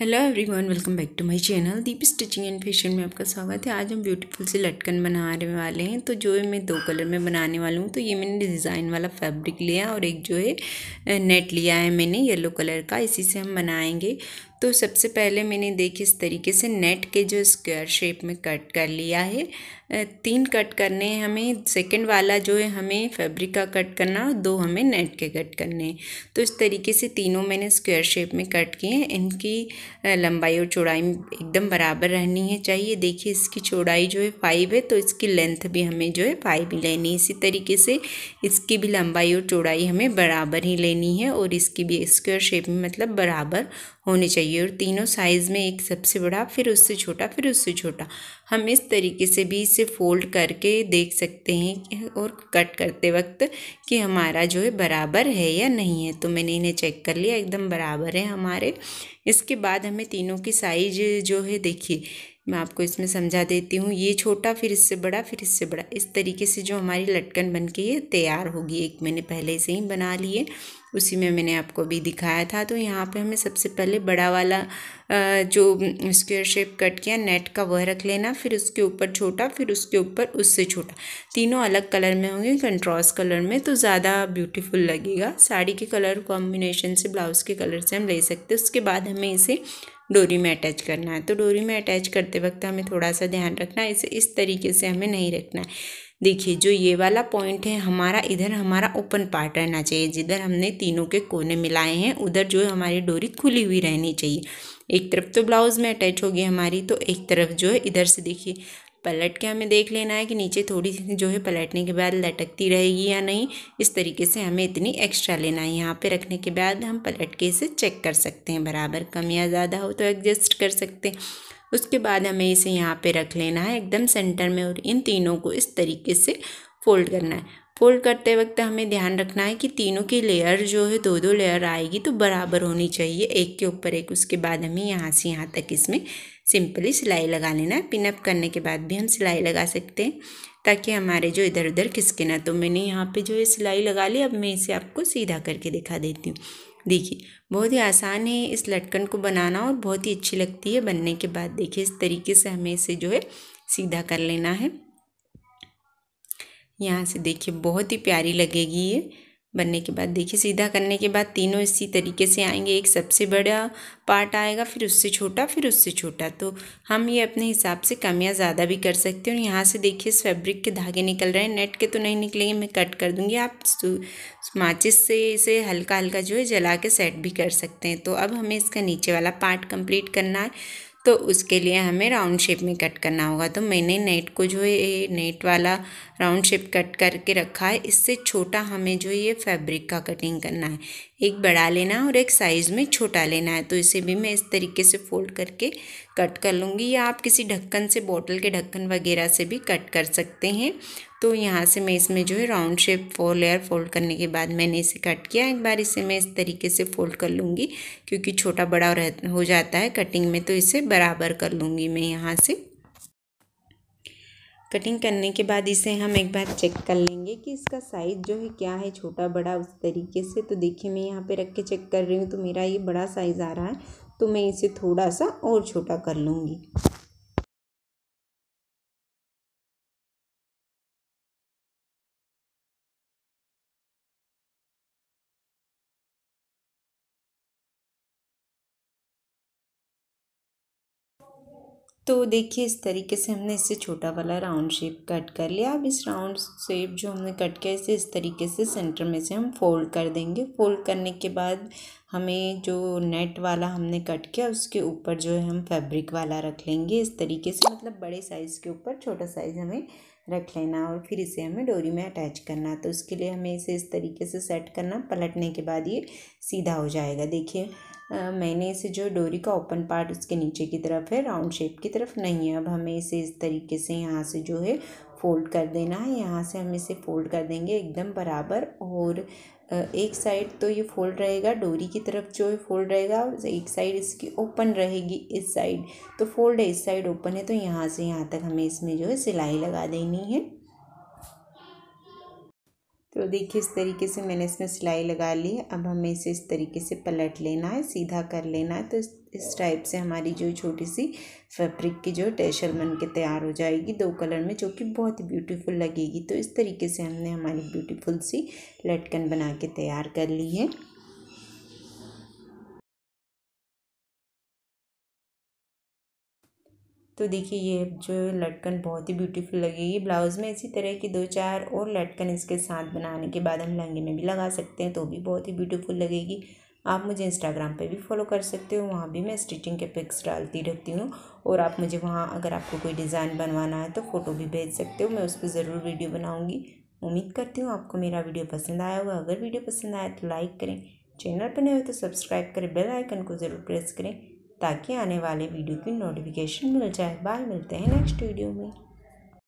hello everyone welcome back to my channel Deep stitching and fashion में आपका स्वागत है आज हम ब्यूटीफुल से लटकन बनाने वाले हैं तो जो मैं दो कलर में बनाने वाली हूँ तो ये मैंने डिज़ाइन वाला फैब्रिक लिया और एक जो है नेट लिया है मैंने येलो कलर का इसी से हम बनाएंगे तो सबसे पहले मैंने देखिए इस तरीके से नेट के जो स्क्वायर शेप में कट कर लिया है तीन कट करने हैं हमें सेकंड वाला जो है हमें फैब्रिक का कट करना और दो हमें नेट के कट करने हैं तो इस तरीके से तीनों मैंने स्क्वायर शेप में कट किए हैं इनकी लंबाई और चौड़ाई एकदम बराबर रहनी है चाहिए देखिए इसकी चौड़ाई जो है फाइव है तो इसकी लेंथ भी हमें जो है फाइव ही लेनी है इसी तरीके से इसकी भी लंबाई और चौड़ाई हमें बराबर ही लेनी है और इसकी भी स्क्वायर शेप में मतलब बराबर होनी चाहिए और तीनों साइज़ में एक सबसे बड़ा फिर उससे छोटा फिर उससे छोटा हम इस तरीके से भी इस से फोल्ड करके देख सकते हैं और कट करते वक्त कि हमारा जो है बराबर है या नहीं है तो मैंने इन्हें चेक कर लिया एकदम बराबर है हमारे इसके बाद हमें तीनों की साइज जो है देखिए मैं आपको इसमें समझा देती हूँ ये छोटा फिर इससे बड़ा फिर इससे बड़ा इस तरीके से जो हमारी लटकन बन के तैयार होगी एक मैंने पहले से ही बना लिए उसी में मैंने आपको अभी दिखाया था तो यहाँ पे हमें सबसे पहले बड़ा वाला जो स्क्वेयर शेप कट किया नेट का वह रख लेना फिर उसके ऊपर छोटा फिर उसके ऊपर उससे छोटा तीनों अलग कलर में होंगे कंट्रास्ट कलर में तो ज़्यादा ब्यूटीफुल लगेगा साड़ी के कलर कॉम्बिनेशन से ब्लाउज़ के कलर से हम ले सकते हैं उसके बाद हमें इसे डोरी में अटैच करना है तो डोरी में अटैच करते वक्त हमें थोड़ा सा ध्यान रखना है इसे इस तरीके से हमें नहीं रखना है देखिए जो ये वाला पॉइंट है हमारा इधर हमारा ओपन पार्ट रहना चाहिए जिधर हमने तीनों के कोने मिलाए हैं उधर जो है हमारी डोरी खुली हुई रहनी चाहिए एक तरफ तो ब्लाउज़ में अटैच होगी हमारी तो एक तरफ जो है इधर से देखिए पलट के हमें देख लेना है कि नीचे थोड़ी सी जो है पलटने के बाद लटकती रहेगी या नहीं इस तरीके से हमें इतनी एक्स्ट्रा लेना है यहाँ पे रखने के बाद हम पलट के इसे चेक कर सकते हैं बराबर कम या ज़्यादा हो तो एडजस्ट कर सकते हैं उसके बाद हमें इसे यहाँ पे रख लेना है एकदम सेंटर में और इन तीनों को इस तरीके से फोल्ड करना है फोल्ड करते वक्त हमें ध्यान रखना है कि तीनों की लेयर जो है दो दो लेयर आएगी तो बराबर होनी चाहिए एक के ऊपर एक उसके बाद हमें यहाँ से यहाँ तक इसमें सिंपली सिलाई लगा लेना है पिनअप करने के बाद भी हम सिलाई लगा सकते हैं ताकि हमारे जो इधर उधर खिसके ना तो मैंने यहाँ पे जो है सिलाई लगा ली अब मैं इसे आपको सीधा करके दिखा देती हूँ देखिए बहुत ही आसान है इस लटकन को बनाना और बहुत ही अच्छी लगती है बनने के बाद देखिए इस तरीके से हमें इसे जो है सीधा कर लेना है यहाँ से देखिए बहुत ही प्यारी लगेगी ये बनने के बाद देखिए सीधा करने के बाद तीनों इसी तरीके से आएंगे एक सबसे बड़ा पार्ट आएगा फिर उससे छोटा फिर उससे छोटा तो हम ये अपने हिसाब से कम या ज़्यादा भी कर सकते हैं और यहाँ से देखिए इस फैब्रिक के धागे निकल रहे हैं नेट के तो नहीं निकलेंगे मैं कट कर दूँगी आप माचिस से इसे हल्का हल्का जो है जला के सेट भी कर सकते हैं तो अब हमें इसका नीचे वाला पार्ट कम्प्लीट करना है तो उसके लिए हमें राउंड शेप में कट करना होगा तो मैंने नेट को जो ये नेट वाला राउंड शेप कट करके रखा है इससे छोटा हमें जो ये फैब्रिक का कटिंग करना है एक बड़ा लेना और एक साइज़ में छोटा लेना है तो इसे भी मैं इस तरीके से फोल्ड करके कट कर लूँगी या आप किसी ढक्कन से बॉटल के ढक्कन वगैरह से भी कट कर सकते हैं तो यहाँ से मैं इसमें जो है round shape four layer fold करने के बाद मैंने इसे कट किया एक बार इसे मैं इस तरीके से फोल्ड कर लूँगी क्योंकि छोटा बड़ा हो जाता है कटिंग में तो इसे बराबर कर लूँगी मैं यहाँ से कटिंग करने के बाद इसे हम एक बार चेक कर लेंगे कि इसका साइज़ जो है क्या है छोटा बड़ा उस तरीके से तो देखिए मैं यहाँ पे रख के चेक कर रही हूँ तो मेरा ये बड़ा साइज़ आ रहा है तो मैं इसे थोड़ा सा और छोटा कर लूँगी तो देखिए इस तरीके से हमने इसे छोटा वाला राउंड शेप कट कर लिया अब इस राउंड शेप जो हमने कट किया इसे इस तरीके से सेंटर में से हम फोल्ड कर देंगे फोल्ड करने के बाद हमें जो नेट वाला हमने कट किया उसके ऊपर जो है हम फैब्रिक वाला रख लेंगे इस तरीके से मतलब बड़े साइज़ के ऊपर छोटा साइज़ हमें रख लेना और फिर इसे हमें डोरी में अटैच करना तो उसके लिए हमें इसे इस तरीके से सेट करना पलटने के बाद ये सीधा हो जाएगा देखिए मैंने इसे जो डोरी का ओपन पार्ट उसके नीचे की तरफ है राउंड शेप की तरफ नहीं है अब हमें इसे इस तरीके से यहाँ से जो है फोल्ड कर देना है यहाँ से हम इसे फोल्ड कर देंगे एकदम बराबर और एक साइड तो ये फोल्ड रहेगा डोरी की तरफ जो है फोल्ड रहेगा और एक साइड इसकी ओपन रहेगी इस साइड तो फोल्ड है इस साइड ओपन है तो यहाँ से यहाँ तक हमें इसमें जो है सिलाई लगा देनी है तो देखिए इस तरीके से मैंने इसमें सिलाई लगा ली अब हमें इसे इस तरीके से पलट लेना है सीधा कर लेना है तो इस इस टाइप से हमारी जो छोटी सी फैब्रिक की जो टेशल बन के तैयार हो जाएगी दो कलर में जो कि बहुत ब्यूटीफुल लगेगी तो इस तरीके से हमने हमारी ब्यूटीफुल सी लटकन बना के तैयार कर ली है तो देखिए ये जो लटकन बहुत ही ब्यूटीफुल लगेगी ब्लाउज़ में इसी तरह की दो चार और लटकन इसके साथ बनाने के बाद हम लहंगे में भी लगा सकते हैं तो भी बहुत ही ब्यूटीफुल लगेगी आप मुझे इंस्टाग्राम पे भी फॉलो कर सकते हो वहाँ भी मैं स्टिचिंग के पिक्स डालती रहती हूँ और आप मुझे वहाँ अगर आपको कोई डिज़ाइन बनवाना है तो फ़ोटो भी भेज सकते हो मैं उस पर ज़रूर वीडियो बनाऊँगी उम्मीद करती हूँ आपको मेरा वीडियो पसंद आया होगा अगर वीडियो पसंद आया तो लाइक करें चैनल पर नए हो तो सब्सक्राइब करें बेल आइकन को ज़रूर प्रेस करें ताकि आने वाले वीडियो की नोटिफिकेशन मिल जाए बाय मिलते हैं नेक्स्ट वीडियो में